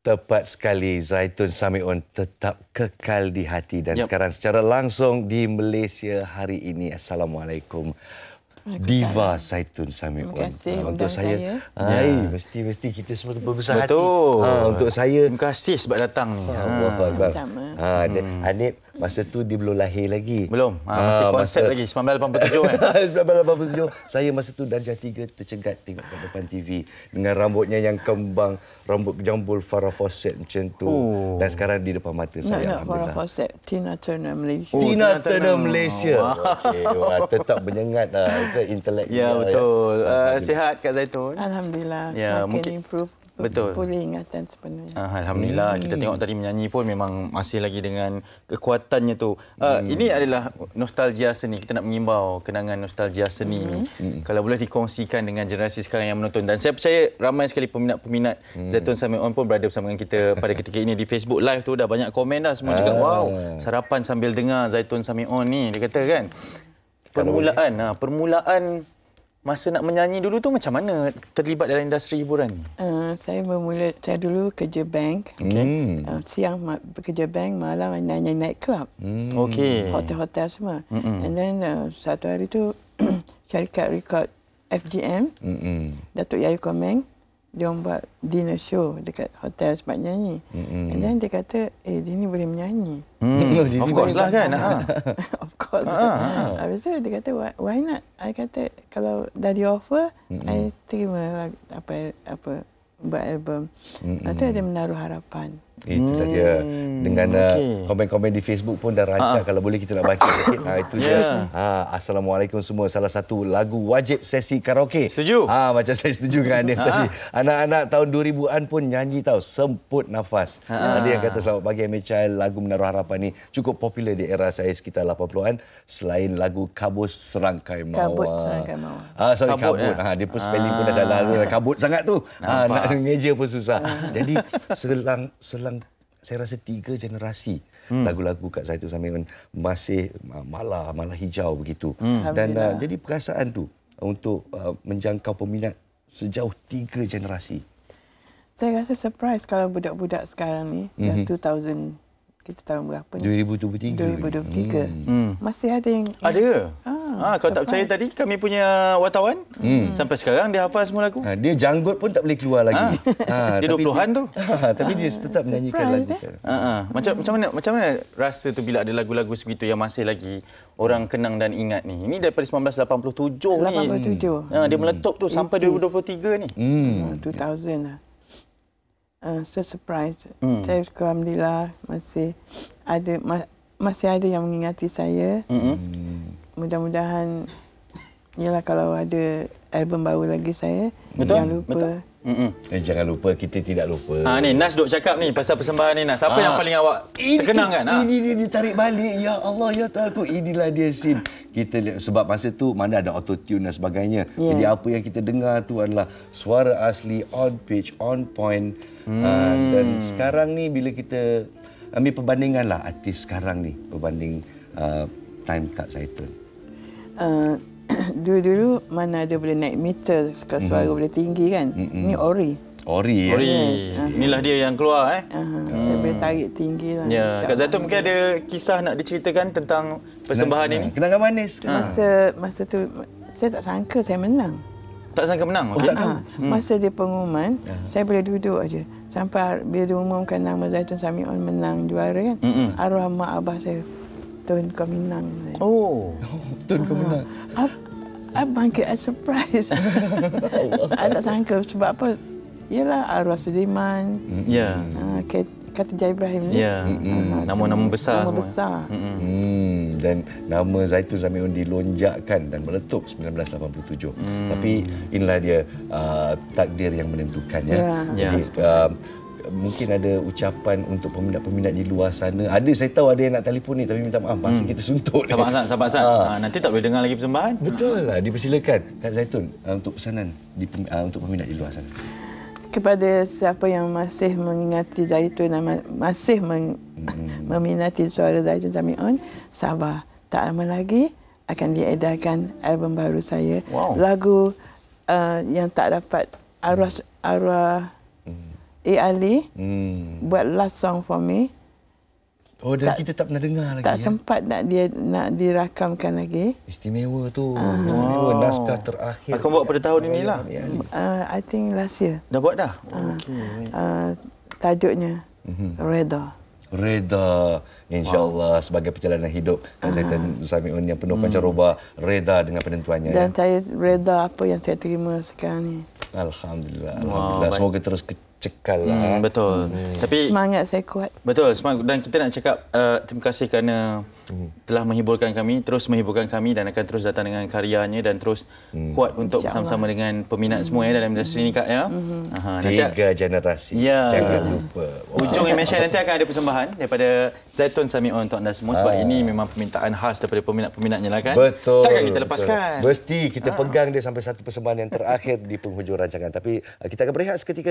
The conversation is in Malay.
Tepat sekali Zaitun Samiun tetap kekal di hati dan yep. sekarang secara langsung di Malaysia hari ini. Assalamualaikum. Diva Saitun Samiun. Terima kasih ah, untuk saya. saya. Ha, ya. mesti mesti kita semua tu berbesar hati. Betul. Ha, untuk saya. Terima kasih sebab datang ni. Ha, ha. masa tu dia belum lahir lagi. Belum. Ha, masih ha, konsep masa... lagi 1987 kan. 1987. saya masa tu darjah 3 tercegat tengok kat depan TV dengan rambutnya yang kembang, rambut jambul Farah Fawcett macam tu. Ooh. Dan sekarang di depan mata saya nak, alhamdulillah. Farah Fawcett Tina Turner Malaysia. Oh, Tina, Turner Malaysia. Oh, okay. Wah, tetap menyengat lah physical intellect. Ya, yeah, betul. Ya. Uh, sihat Kak Zaitun? Alhamdulillah. Ya, yeah, mungkin improve. Betul. Pulih ingatan sebenarnya. Uh, ah, Alhamdulillah. Hmm. Kita tengok tadi menyanyi pun memang masih lagi dengan kekuatannya tu. Uh, Ini adalah nostalgia seni. Kita nak mengimbau kenangan nostalgia seni hmm. ni. Hmm. Kalau boleh dikongsikan dengan generasi sekarang yang menonton. Dan saya percaya ramai sekali peminat-peminat hmm. Zaitun Sambil On pun berada bersama dengan kita pada ketika ini di Facebook Live tu. Dah banyak komen dah. Semua cakap, ah. wow, sarapan sambil dengar Zaitun Sambil On ni. Dia kata kan permulaan ha, permulaan masa nak menyanyi dulu tu macam mana terlibat dalam industri hiburan ni? Uh, saya bermula saya dulu kerja bank. Okay. Uh, hmm. ah, siang kerja bank, malam nyanyi night club. Mm. Hotel-hotel semua. Mm-mm. And then uh, satu hari tu syarikat record FDM Mm-mm. Datuk Yayu Komeng dia buat dinner show dekat hotel sebab nyanyi. Mm-hmm. And then dia kata, eh Dini boleh menyanyi. Mm. of course lah kan. Ah. of course. Ah, ah, Habis tu dia kata, why not? I kata, kalau dah di offer, mm-hmm. I terima lah apa, apa, buat album. Mm-hmm. Lepas tu dia menaruh harapan. Itulah hmm. dia dengan okay. uh, komen-komen di Facebook pun dah rancang uh. kalau boleh kita nak baca sikit. ha itu yeah. dia. Ha assalamualaikum semua. Salah satu lagu wajib sesi karaoke. Setuju. Ha macam saya setuju dengan Anif ha. tadi. Anak-anak tahun 2000-an pun nyanyi tahu semput nafas. Ha. Ha. Dia yang kata selamat pagi Amy lagu menaruh harapan ni cukup popular di era saya sekitar 80-an selain lagu Kabus Serangkai Mawar. Kabut Serangkai Mawar. Ha sorry kabut. kabut. Ya? Ha dia pun spelling ha. pun dah lalu kabut sangat tu. Ha nak ngeja pun susah. Jadi selang selang saya rasa tiga generasi lagu hmm. lagu-lagu kat Zaitu Samirun masih malah malah hijau begitu hmm. dan uh, jadi perasaan tu untuk uh, menjangkau peminat sejauh tiga generasi saya rasa surprise kalau budak-budak sekarang ni mm-hmm. dan 2000 kita tahun berapa ni 2023 2023 hmm. hmm. masih ada yang ada ke Ha, ah, kalau surprise. tak percaya tadi, kami punya wartawan. Hmm. Sampai sekarang dia hafal semua lagu. Ha, dia janggut pun tak boleh keluar lagi. Ha. Ha, dia tapi 20 tu. Ha, tapi dia tetap menyanyikan lagu. Eh? Ha, ha. Macam, hmm. macam, mana, macam mana rasa tu bila ada lagu-lagu sebegitu yang masih lagi orang kenang dan ingat ni? Ini daripada 1987 ni. 87. Hmm. Ha, dia meletup tu sampai is. 2023 ni. Hmm. 2000 lah. Uh, so surprise. Hmm. Saya suka Alhamdulillah masih ada... Ma- masih ada yang mengingati saya. Mm-hmm mudah-mudahan ialah kalau ada album baru lagi saya betul? jangan lupa betul. Mm-mm. Eh, jangan lupa kita tidak lupa. Ha ni Nas duk cakap ni pasal persembahan ni Nas. siapa ha. Ah. yang paling awak terkenang kan? Ha? Ini dia ditarik balik. Ya Allah ya Tuhan aku. Inilah dia sin. Kita sebab masa tu mana ada auto tune dan sebagainya. Yeah. Jadi apa yang kita dengar tu adalah suara asli on pitch on point. Ah, hmm. Ha, dan sekarang ni bila kita ambil perbandingan lah artis sekarang ni berbanding uh, ah, time cut saya uh, dulu-dulu mana ada boleh naik meter kalau mm-hmm. boleh tinggi kan. Mm-hmm. Ni ori. Ori. Ya? Ori. Yes. Inilah uh-huh. dia yang keluar eh. Uh-huh. Hmm. Saya boleh tarik tinggi lah. Ya. Yeah. Kak Zatul mungkin ada kisah nak diceritakan tentang persembahan Kenang, ini. Kenangan manis. Ha. Masa ah. masa tu saya tak sangka saya menang. Tak sangka menang? Okay. Oh, tak uh-huh. Masa dia pengumuman, uh-huh. saya boleh duduk aja. Sampai bila diumumkan nama Zaitun Samion menang juara kan. Mm-hmm. Arwah mak abah saya Tun Kaminang. Oh, Tun Kaminang. Saya ah. bangkit saya surprise. Saya ah, tak sangka sebab apa. Yalah Arwah Sudiman, ya. Yeah. Kata Jai Ibrahim ni. Ya. Ah, Nama-nama besar semua. Hmm, dan nama Zaitun Zamiun dilonjakkan dan meletup 1987. Mm. Tapi inilah dia takdir yang menentukannya. Ya. Ya, Jadi, mungkin ada ucapan untuk peminat-peminat di luar sana. Ada saya tahu ada yang nak telefon ni tapi minta maaf masa hmm. kita suntuk. Sabar sabar sabar. Ah. Ha. Ah, ha, nanti tak boleh dengar lagi persembahan. Betul lah ha. dipersilakan Kak Zaitun ah, untuk pesanan di, untuk peminat di luar sana. Kepada siapa yang masih mengingati Zaitun dan masih hmm. meminati suara Zaitun on sabar. Tak lama lagi akan diedarkan album baru saya. Wow. Lagu uh, yang tak dapat arwah arwah A. Ali e, hmm. buat last song for me. Oh, dan tak, kita tak pernah dengar lagi. Tak ya? sempat nak dia nak dirakamkan lagi. Istimewa tu. uh Istimewa, wow. naskah terakhir. Akan buat pada tahun inilah. E. Uh, I think last year. Dah buat dah? Uh, okay. Uh, tajuknya, uh-huh. Reda. Reda. InsyaAllah wow. sebagai perjalanan hidup Kak Zaitan Zamiun yang penuh hmm. pancaroba Reda dengan penentuannya. Dan ya? saya Reda apa yang saya terima sekarang ni. Alhamdulillah. Wow, Alhamdulillah. Baik. Semoga terus kecil cekal lah. Hmm, betul. Hmm. Tapi semangat saya kuat. Betul. Semangat dan kita nak cakap uh, terima kasih kerana hmm. telah menghiburkan kami, terus menghiburkan kami dan akan terus datang dengan karyanya dan terus hmm. kuat untuk bersama sama dengan peminat hmm. semua ya dalam industri hmm. ini Kak ya. Hmm. Aha, Tiga nanti, generasi. Ya. Jangan lupa. Wow. Ujung MSH nanti akan ada persembahan daripada Zaitun Samio untuk anda semua sebab ah. ini memang permintaan khas daripada peminat-peminatnya lah kan. Betul. Takkan kita lepaskan. Betul. Mesti kita ah. pegang dia sampai satu persembahan yang terakhir di penghujung rancangan. Tapi uh, kita akan berehat seketika